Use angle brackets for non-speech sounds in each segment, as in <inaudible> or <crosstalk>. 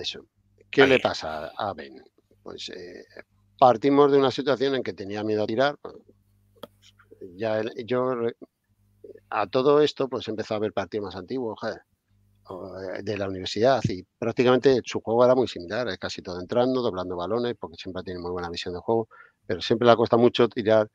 Eso. ¿Qué le pasa a Ben? Pues eh, partimos de una situación en que tenía miedo a tirar. Pues, ya yo a todo esto pues empezó a ver partidos más antiguos eh, de la universidad y prácticamente su juego era muy similar, es casi todo entrando, doblando balones, porque siempre tiene muy buena visión de juego, pero siempre le cuesta mucho tirar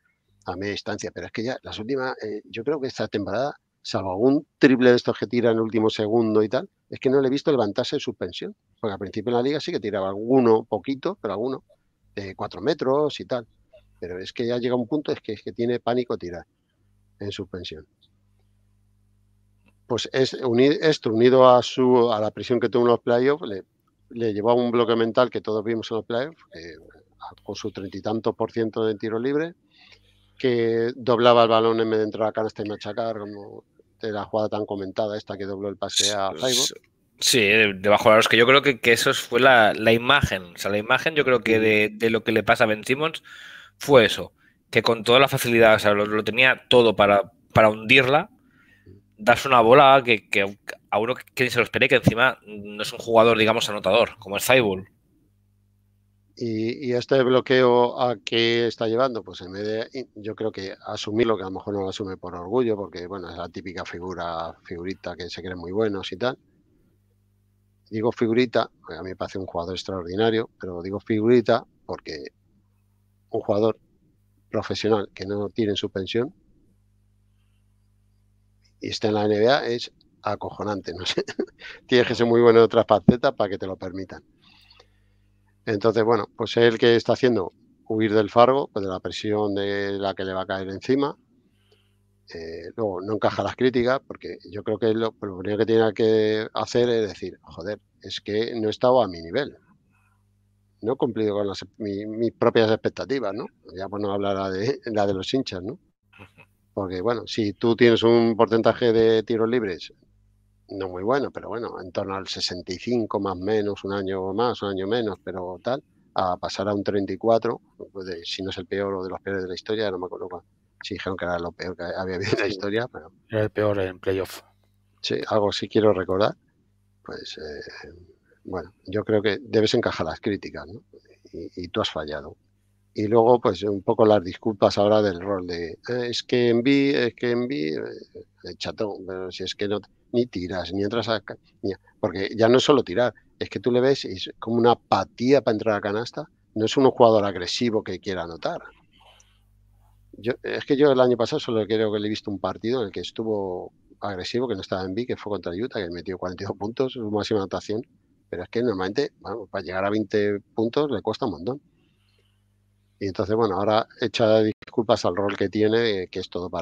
a media distancia. Pero es que ya las últimas, eh, yo creo que esta temporada salvo algún triple de estos que tira en el último segundo y tal, es que no le he visto levantarse en suspensión. Porque al principio en la liga sí que tiraba alguno, poquito, pero alguno, de cuatro metros y tal. Pero es que ya llega un punto es que, tiene pánico tirar en suspensión. Pues es, esto unido a, su, a la presión que tuvo en los playoffs le, le llevó a un bloque mental que todos vimos en los playoffs, ah, con su treinta y tantos por ciento de tiro libre, que doblaba el balón en medio de entrar a canasta y machacar, de este, la jugada tan comentada, esta que dobló el pase a Cyborg. Sí, debajo de los que yo creo que, eso fue la, imagen. O sea, la imagen yo creo que mm. de, lo que le pasa a Ben Simmons fue eso. Que con toda la facilidad, o sea, lo, tenía todo para, para hundirla. Das una bola que, a uno que se lo espere que encima no es un jugador, digamos, anotador, como es Cyborg. Y, este bloqueo a qué está llevando, pues en vez de, yo creo que asumirlo, que a lo mejor no lo asume por orgullo, porque bueno, es la típica figura, figurita que se cree muy buenos y tal. Digo figurita, a mí me parece un jugador extraordinario, pero digo figurita porque un jugador profesional que no tiene pensión y está en la NBA es acojonante, no sé. <laughs> Tienes que ser muy bueno en otras facetas para que te lo permitan. Entonces, bueno, pues él que está haciendo huir del Fargo, pues de la presión de la que le va a caer encima. Eh, luego no encaja las críticas, porque yo creo que lo, lo primero que tiene que hacer es decir, joder, es que no he estado a mi nivel. No he cumplido con las, mis propias expectativas, ¿no? Ya pues no hablará de la de los hinchas, ¿no? Porque, bueno, si tú tienes un porcentaje de tiros libres no muy bueno, pero bueno, en torno al 65 más menos, un año más, un año menos, pero tal, a pasar a un 34, pues si no es el peor o de los peores de la historia, no me acuerdo Si dijeron que era lo peor que había habido en la historia, pero... Era el peor en playoff. Sí, algo sí quiero recordar. Pues, eh, bueno, yo creo que debes encajar las críticas, ¿no? y tú has fallado y luego pues un poco las disculpas ahora del rol de eh, es que en B, es que enví, eh, el chatón, pero si es que no ni tiras, ni entras a porque ya no es solo tirar, es que tú le ves es como una apatía para entrar a canasta, no es un jugador agresivo que quiera anotar. Yo, es que yo el año pasado solo creo que le he visto un partido en el que estuvo agresivo, que no estaba en B, que fue contra Utah, que metió 42 puntos, su máxima anotación, pero es que normalmente, bueno, para llegar a 20 puntos le cuesta un montón. Y entonces, bueno, ahora echa disculpas al rol que tiene, eh, que es todo para